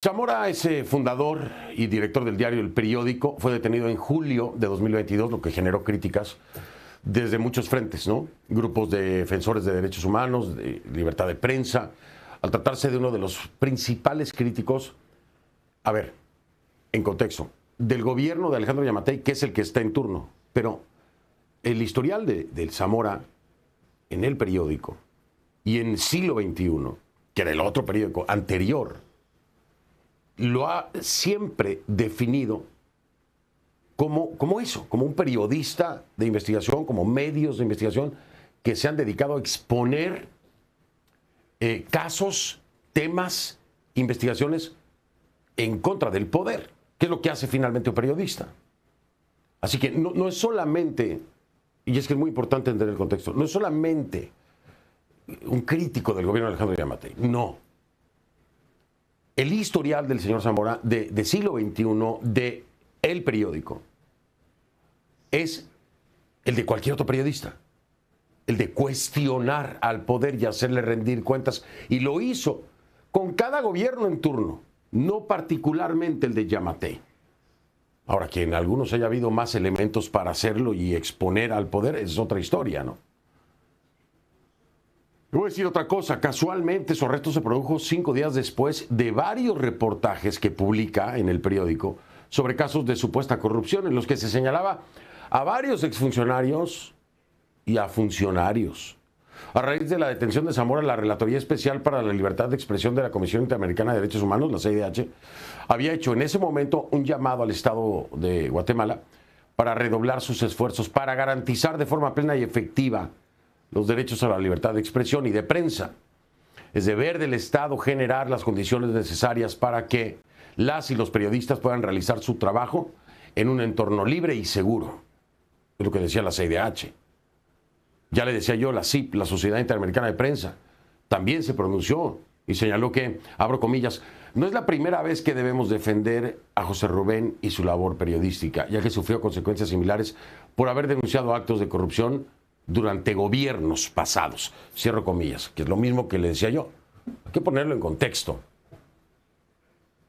Zamora es fundador y director del diario El Periódico. Fue detenido en julio de 2022, lo que generó críticas desde muchos frentes, ¿no? Grupos de defensores de derechos humanos, de libertad de prensa. Al tratarse de uno de los principales críticos, a ver, en contexto, del gobierno de Alejandro Yamatei, que es el que está en turno, pero el historial de, del Zamora en el periódico y en siglo XXI, que era el otro periódico anterior lo ha siempre definido como, como eso, como un periodista de investigación, como medios de investigación que se han dedicado a exponer eh, casos, temas, investigaciones en contra del poder, que es lo que hace finalmente un periodista. Así que no, no es solamente, y es que es muy importante entender el contexto, no es solamente un crítico del gobierno de Alejandro Yamatei, no, el historial del señor Zamora de, siglo XXI, de el periódico, es el de cualquier otro periodista. El de cuestionar al poder y hacerle rendir cuentas. Y lo hizo con cada gobierno en turno, no particularmente el de Yamate. Ahora, que en algunos haya habido más elementos para hacerlo y exponer al poder es otra historia, ¿no? voy a decir otra cosa. Casualmente, su arresto se produjo cinco días después de varios reportajes que publica en el periódico sobre casos de supuesta corrupción, en los que se señalaba a varios exfuncionarios y a funcionarios. A raíz de la detención de Zamora, la Relatoría Especial para la Libertad de Expresión de la Comisión Interamericana de Derechos Humanos, la CIDH, había hecho en ese momento un llamado al Estado de Guatemala para redoblar sus esfuerzos, para garantizar de forma plena y efectiva los derechos a la libertad de expresión y de prensa. Es deber del Estado generar las condiciones necesarias para que las y los periodistas puedan realizar su trabajo en un entorno libre y seguro. Es lo que decía la CIDH. Ya le decía yo, la CIP, la Sociedad Interamericana de Prensa, también se pronunció y señaló que, abro comillas, no es la primera vez que debemos defender a José Rubén y su labor periodística, ya que sufrió consecuencias similares por haber denunciado actos de corrupción durante gobiernos pasados. Cierro comillas, que es lo mismo que le decía yo. Hay que ponerlo en contexto.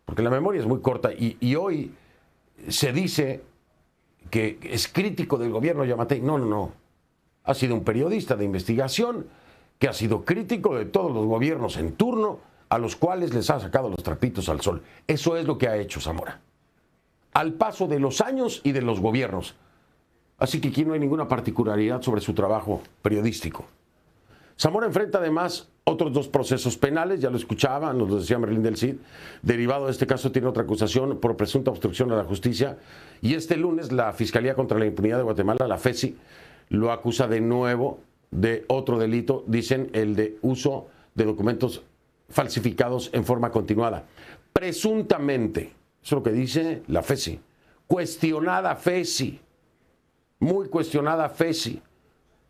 Porque la memoria es muy corta y, hoy se dice que es crítico del gobierno Yamatei. No, no, no. Ha sido un periodista de investigación que ha sido crítico de todos los gobiernos en turno a los cuales les ha sacado los trapitos al sol. Eso es lo que ha hecho Zamora. Al paso de los años y de los gobiernos. Así que aquí no hay ninguna particularidad sobre su trabajo periodístico. Zamora enfrenta además otros dos procesos penales, ya lo escuchaba, nos lo decía Merlín del Cid. Derivado de este caso tiene otra acusación por presunta obstrucción a la justicia. Y este lunes la Fiscalía contra la Impunidad de Guatemala, la FESI, lo acusa de nuevo de otro delito, dicen el de uso de documentos falsificados en forma continuada. Presuntamente, eso es lo que dice la FESI, cuestionada FESI muy cuestionada FESI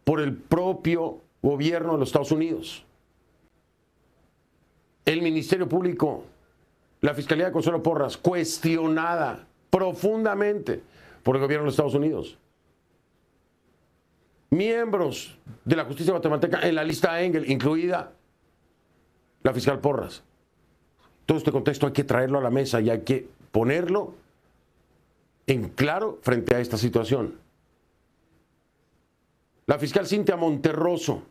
por el propio gobierno de los Estados Unidos. El Ministerio Público, la Fiscalía de Consuelo Porras, cuestionada profundamente por el gobierno de los Estados Unidos. Miembros de la justicia guatemalteca en la lista Engel, incluida la fiscal Porras. Todo este contexto hay que traerlo a la mesa y hay que ponerlo en claro frente a esta situación. La fiscal Cintia Monterroso,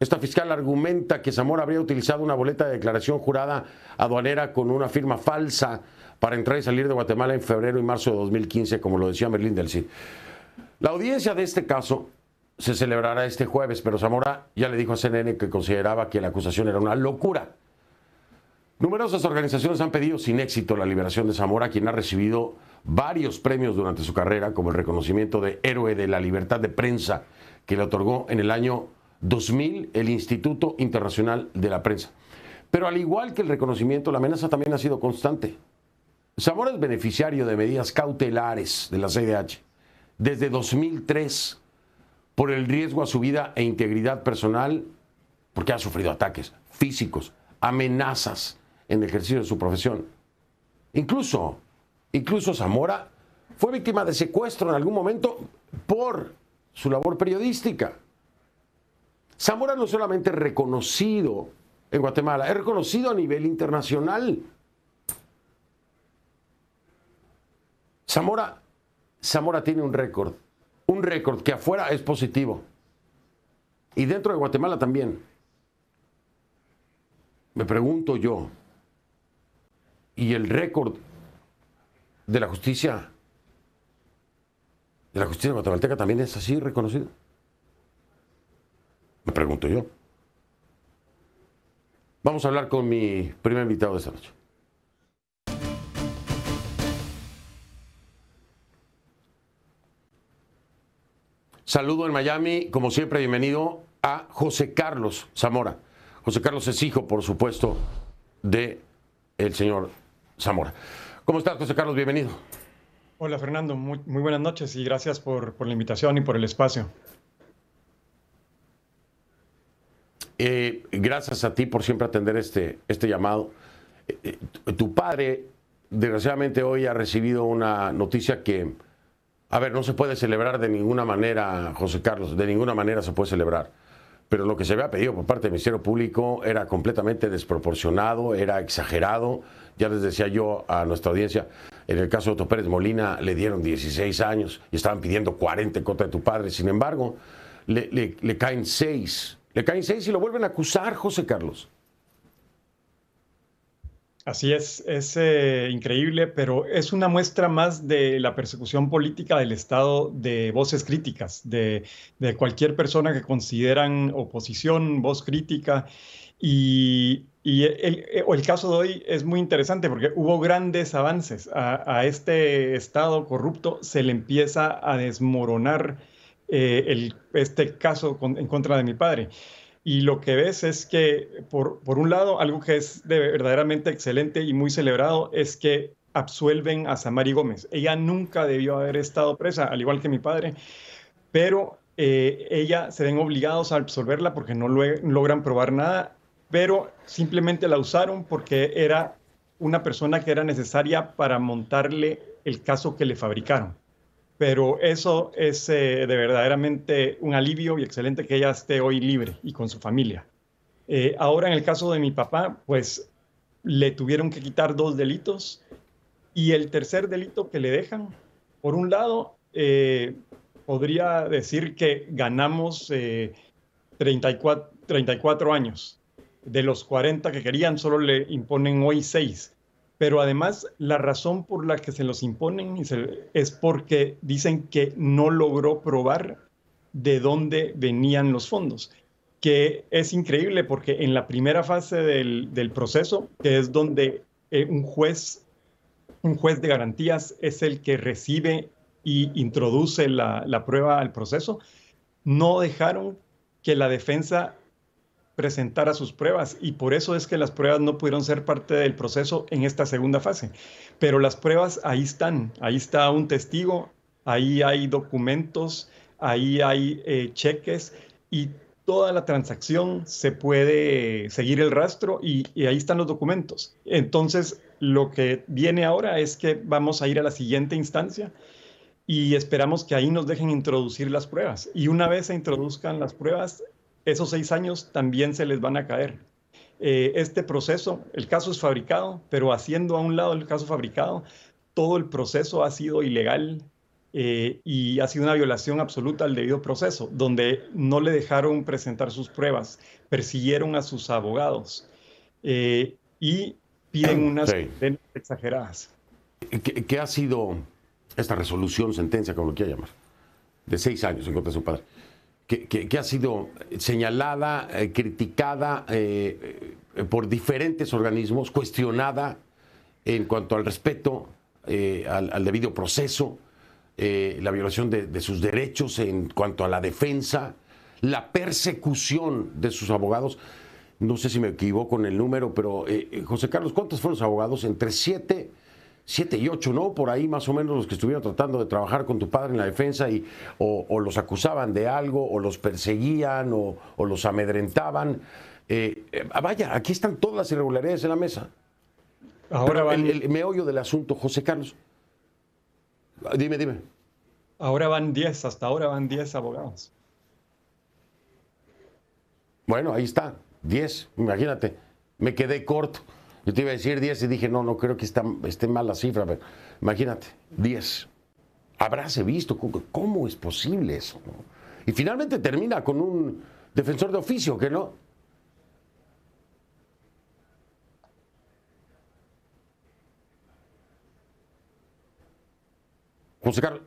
esta fiscal argumenta que Zamora habría utilizado una boleta de declaración jurada aduanera con una firma falsa para entrar y salir de Guatemala en febrero y marzo de 2015, como lo decía Merlín del CID. La audiencia de este caso se celebrará este jueves, pero Zamora ya le dijo a CNN que consideraba que la acusación era una locura. Numerosas organizaciones han pedido sin éxito la liberación de Zamora, quien ha recibido varios premios durante su carrera, como el reconocimiento de Héroe de la Libertad de Prensa, que le otorgó en el año 2000 el Instituto Internacional de la Prensa. Pero al igual que el reconocimiento, la amenaza también ha sido constante. Zamora es beneficiario de medidas cautelares de la CDH desde 2003 por el riesgo a su vida e integridad personal, porque ha sufrido ataques físicos, amenazas en el ejercicio de su profesión. Incluso Incluso Zamora fue víctima de secuestro en algún momento por su labor periodística. Zamora no solamente es reconocido en Guatemala, es reconocido a nivel internacional. Zamora, Zamora tiene un récord, un récord que afuera es positivo y dentro de Guatemala también. Me pregunto yo, ¿y el récord de la justicia, de la justicia guatemalteca también es así reconocido Me pregunto yo. Vamos a hablar con mi primer invitado de esta noche. Saludo en Miami, como siempre, bienvenido a José Carlos Zamora. José Carlos es hijo, por supuesto, de el señor Zamora. ¿Cómo estás, José Carlos? Bienvenido. Hola, Fernando. Muy, buenas noches y gracias por, la invitación y por el espacio. Eh, gracias a ti por siempre atender este, este llamado. Eh, eh, tu padre, desgraciadamente, hoy ha recibido una noticia que, a ver, no se puede celebrar de ninguna manera, José Carlos, de ninguna manera se puede celebrar pero lo que se había pedido por parte del Ministerio Público era completamente desproporcionado, era exagerado. Ya les decía yo a nuestra audiencia, en el caso de Otto Pérez Molina le dieron 16 años y estaban pidiendo 40 en contra de tu padre. Sin embargo, le, le caen 6. Le caen 6 y lo vuelven a acusar, José Carlos. Así es, es eh, increíble, pero es una muestra más de la persecución política del Estado de voces críticas, de, cualquier persona que consideran oposición, voz crítica. Y, eh, el, caso de hoy es muy interesante porque hubo grandes avances. A, este Estado corrupto se le empieza a desmoronar eh, este caso en contra de mi padre y lo que ves es que, por, por un lado, algo que es verdaderamente excelente y muy celebrado es que absuelven a Samari Gómez. Ella nunca debió haber estado presa, al igual que mi padre, pero eh, ella se ven obligados a absolverla porque no logran probar nada, pero simplemente la usaron porque era una persona que era necesaria para montarle el caso que le fabricaron pero eso es eh, de verdaderamente un alivio y excelente que ella esté hoy libre y con su familia. Eh, ahora en el caso de mi papá, pues le tuvieron que quitar dos delitos y el tercer delito que le dejan, por un lado, eh, podría decir que ganamos 34, 34 años. De los 40 que querían, solo le imponen hoy 6 pero además la razón por la que se los imponen es porque dicen que no logró probar de dónde venían los fondos, que es increíble porque en la primera fase del, proceso, que es donde eh, un juez, un juez de garantías es el que recibe y introduce la, la prueba al proceso, no dejaron que la defensa presentar a sus pruebas y por eso es que las pruebas no pudieron ser parte del proceso en esta segunda fase. Pero las pruebas ahí están, ahí está un testigo, ahí hay documentos, ahí hay eh, cheques y toda la transacción se puede seguir el rastro y, y, ahí están los documentos. Entonces, lo que viene ahora es que vamos a ir a la siguiente instancia y esperamos que ahí nos dejen introducir las pruebas. Y una vez se introduzcan las pruebas, esos seis años también se les van a caer. Eh, este proceso, el caso es fabricado, pero haciendo a un lado el caso fabricado, todo el proceso ha sido ilegal eh, y ha sido una violación absoluta al debido proceso, donde no le dejaron presentar sus pruebas, persiguieron a sus abogados eh, y piden unas penas exageradas. ¿Qué, ha sido esta resolución, sentencia, como lo quiera llamar? De seis años en contra de su padre que, ha sido señalada, eh, criticada eh, eh, por diferentes organismos, cuestionada en cuanto al respeto al, debido proceso, la violación de, sus derechos en cuanto a la defensa, la persecución de sus abogados no sé si me equivoco en el número, pero José Carlos, ¿cuántos fueron los abogados? Entre siete... Siete y ocho, ¿no? Por ahí más o menos los que estuvieron tratando de trabajar con tu padre en la defensa y o, los acusaban de algo, o los perseguían, o, los amedrentaban. Eh, eh, vaya, aquí están todas las irregularidades en la mesa. Ahora van... del asunto, José Carlos. Dime, dime. Ahora van diez, hasta ahora van diez abogados. Bueno, ahí está, diez, imagínate. Me quedé corto. Yo te iba a decir 10 y dije, no, no creo que está, esté mal la cifra. Pero imagínate, 10. Habráse visto cómo es posible eso. Y finalmente termina con un defensor de oficio que no. José Carlos.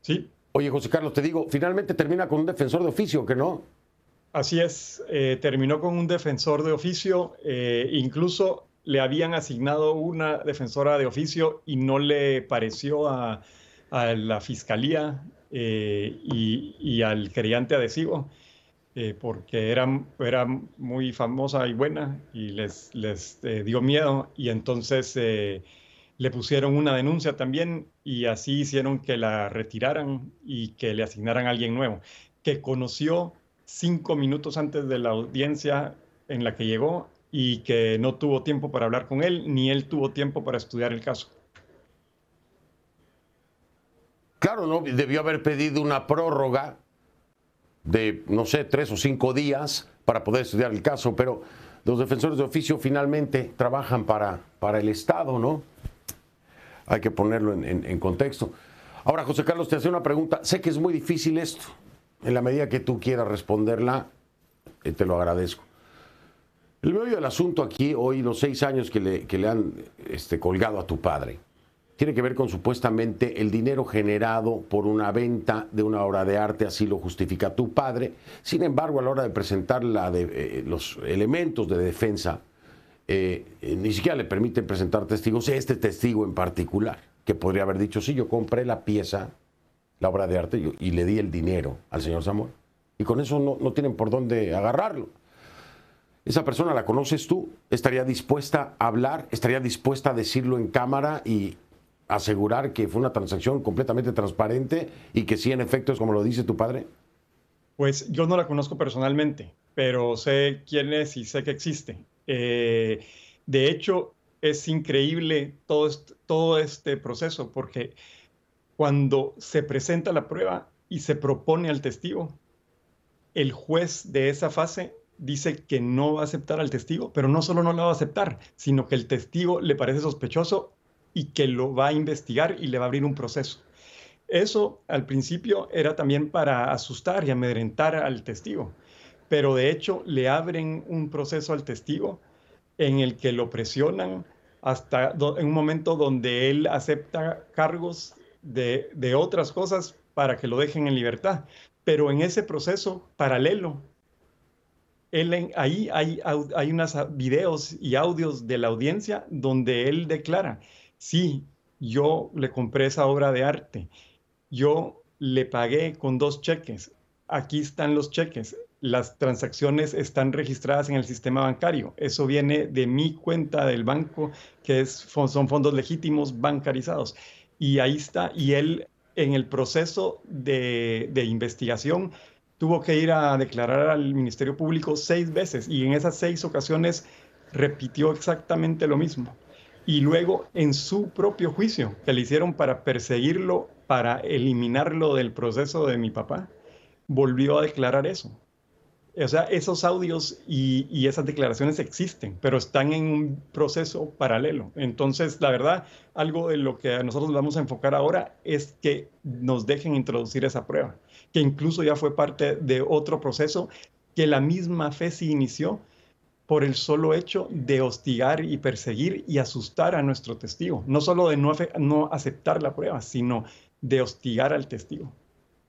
Sí. Oye, José Carlos, te digo, finalmente termina con un defensor de oficio que no. Así es, eh, terminó con un defensor de oficio, eh, incluso le habían asignado una defensora de oficio y no le pareció a, la fiscalía eh, y, al creyente adhesivo, eh, porque era, era, muy famosa y buena y les, les eh, dio miedo y entonces le pusieron una denuncia también y así hicieron que la retiraran y que le asignaran a alguien nuevo, que conoció cinco minutos antes de la audiencia en la que llegó y que no tuvo tiempo para hablar con él, ni él tuvo tiempo para estudiar el caso. Claro, ¿no? debió haber pedido una prórroga de, no sé, tres o cinco días para poder estudiar el caso, pero los defensores de oficio finalmente trabajan para, para el Estado, ¿no? Hay que ponerlo en, en contexto. Ahora, José Carlos, te hace una pregunta. Sé que es muy difícil esto. En la medida que tú quieras responderla, eh, te lo agradezco. El medio del asunto aquí hoy, los seis años que le, han este, colgado a tu padre, tiene que ver con supuestamente el dinero generado por una venta de una obra de arte, así lo justifica tu padre. Sin embargo, a la hora de presentar eh, los elementos de defensa, eh, eh, ni siquiera le permiten presentar testigos, este testigo en particular, que podría haber dicho, sí, yo compré la pieza, la obra de arte, y, le di el dinero al señor Zamora. Y con eso no tienen por dónde agarrarlo esa persona la conoces tú, estaría dispuesta a hablar, estaría dispuesta a decirlo en cámara y asegurar que fue una transacción completamente transparente y que sí, en efecto, es como lo dice tu padre? Pues yo no la conozco personalmente, pero sé quién es y sé que existe. Eh, de hecho, es increíble todo todo este proceso porque cuando se presenta la prueba y se propone al testigo, el juez de esa fase dice que no va a aceptar al testigo, pero no solo no lo va a aceptar, sino que el testigo le parece sospechoso y que lo va a investigar y le va a abrir un proceso. Eso al principio era también para asustar y amedrentar al testigo, pero de hecho le abren un proceso al testigo en el que lo presionan hasta en un momento donde él acepta cargos de otras cosas para que lo dejen en libertad. Pero en ese proceso paralelo ahí hay, unos ah, videos y audios de la audiencia donde él declara, sí, yo le compré esa obra de arte, yo le pagué con dos cheques, aquí están los cheques, las transacciones están registradas en el sistema bancario, eso viene de mi cuenta del banco, que son fondos legítimos bancarizados. Y ahí está, y él en el proceso de investigación tuvo que ir a declarar al Ministerio Público seis veces y en esas seis ocasiones repitió exactamente lo mismo. Y luego en su propio juicio que le hicieron para perseguirlo, para eliminarlo del proceso de mi papá, volvió a declarar eso. O sea, esos audios y, esas declaraciones existen, pero están en un proceso paralelo. Entonces, la verdad, algo de lo que nosotros vamos a enfocar ahora es que nos dejen introducir esa prueba, que incluso ya fue parte de otro proceso que la misma fe se inició por el solo hecho de hostigar y perseguir y asustar a nuestro testigo. No solo de no aceptar la prueba, sino de hostigar al testigo.